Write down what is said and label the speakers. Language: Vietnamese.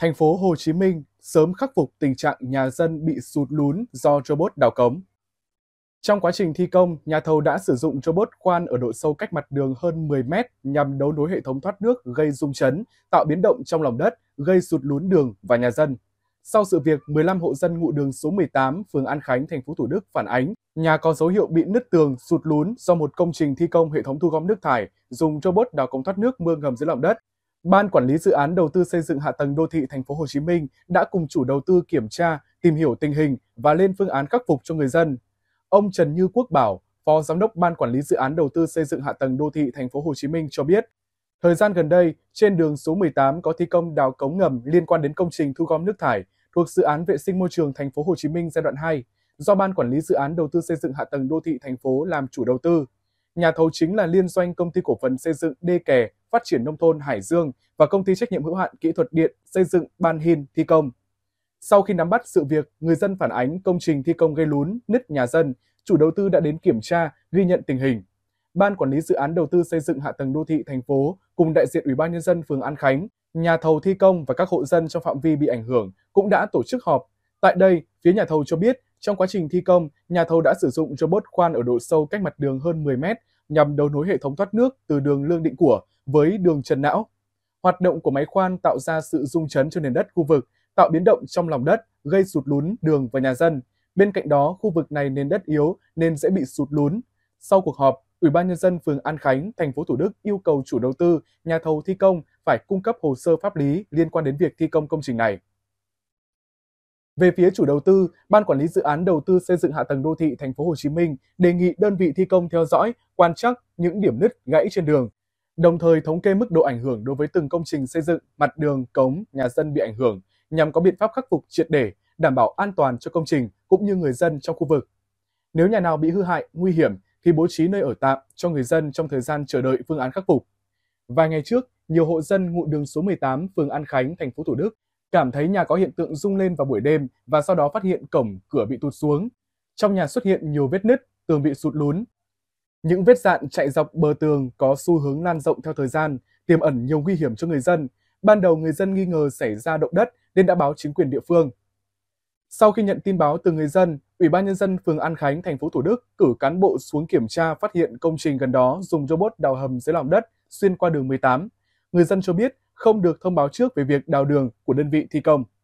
Speaker 1: thành phố Hồ Chí Minh sớm khắc phục tình trạng nhà dân bị sụt lún do robot đào cống. Trong quá trình thi công, nhà thầu đã sử dụng robot khoan ở độ sâu cách mặt đường hơn 10 mét nhằm đấu nối hệ thống thoát nước gây rung chấn, tạo biến động trong lòng đất, gây sụt lún đường và nhà dân. Sau sự việc, 15 hộ dân ngụ đường số 18, phường An Khánh, thành phố Thủ Đức phản ánh, nhà có dấu hiệu bị nứt tường, sụt lún do một công trình thi công hệ thống thu gom nước thải dùng robot đào cống thoát nước mương ngầm dưới lòng đất. Ban quản lý dự án đầu tư xây dựng hạ tầng đô thị thành phố Hồ Chí Minh đã cùng chủ đầu tư kiểm tra, tìm hiểu tình hình và lên phương án khắc phục cho người dân. Ông Trần Như Quốc Bảo, Phó Giám đốc Ban quản lý dự án đầu tư xây dựng hạ tầng đô thị thành phố Hồ Chí Minh cho biết, thời gian gần đây trên đường số 18 có thi công đào cống ngầm liên quan đến công trình thu gom nước thải thuộc dự án vệ sinh môi trường thành phố Hồ Chí Minh giai đoạn 2 do Ban quản lý dự án đầu tư xây dựng hạ tầng đô thị thành phố làm chủ đầu tư. Nhà thầu chính là liên doanh công ty cổ phần xây dựng Đê Kè Phát triển Nông thôn Hải Dương và Công ty trách nhiệm hữu hạn Kỹ thuật Điện xây dựng Ban Hin thi công. Sau khi nắm bắt sự việc, người dân phản ánh công trình thi công gây lún, nứt nhà dân, chủ đầu tư đã đến kiểm tra, ghi nhận tình hình. Ban quản lý dự án đầu tư xây dựng hạ tầng đô thị thành phố cùng đại diện Ủy ban nhân dân phường An Khánh, nhà thầu thi công và các hộ dân trong phạm vi bị ảnh hưởng cũng đã tổ chức họp. Tại đây, phía nhà thầu cho biết trong quá trình thi công, nhà thầu đã sử dụng robot khoan ở độ sâu cách mặt đường hơn 10 mét nhằm đấu nối hệ thống thoát nước từ đường lương định của với đường trần não. Hoạt động của máy khoan tạo ra sự rung chấn cho nền đất khu vực, tạo biến động trong lòng đất, gây sụt lún đường và nhà dân. Bên cạnh đó, khu vực này nền đất yếu nên dễ bị sụt lún. Sau cuộc họp, Ủy ban nhân dân phường An Khánh, thành phố Thủ Đức yêu cầu chủ đầu tư, nhà thầu thi công phải cung cấp hồ sơ pháp lý liên quan đến việc thi công công trình này. Về phía chủ đầu tư, Ban quản lý dự án đầu tư xây dựng hạ tầng đô thị thành phố Hồ Chí Minh đề nghị đơn vị thi công theo dõi, quan trắc những điểm nứt gãy trên đường, đồng thời thống kê mức độ ảnh hưởng đối với từng công trình xây dựng, mặt đường, cống, nhà dân bị ảnh hưởng nhằm có biện pháp khắc phục triệt để, đảm bảo an toàn cho công trình cũng như người dân trong khu vực. Nếu nhà nào bị hư hại, nguy hiểm thì bố trí nơi ở tạm cho người dân trong thời gian chờ đợi phương án khắc phục. Vài ngày trước, nhiều hộ dân ngụ đường số 18 phường An Khánh, thành phố Thủ Đức cảm thấy nhà có hiện tượng rung lên vào buổi đêm và sau đó phát hiện cổng, cửa bị tụt xuống. Trong nhà xuất hiện nhiều vết nứt, tường bị sụt lún. Những vết dạn chạy dọc bờ tường có xu hướng lan rộng theo thời gian, tiềm ẩn nhiều nguy hiểm cho người dân. Ban đầu người dân nghi ngờ xảy ra động đất nên đã báo chính quyền địa phương. Sau khi nhận tin báo từ người dân, Ủy ban nhân dân phường An Khánh, thành phố Thủ Đức cử cán bộ xuống kiểm tra phát hiện công trình gần đó dùng robot đào hầm dưới lòng đất xuyên qua đường 18. Người dân cho biết không được thông báo trước về việc đào đường của đơn vị thi công.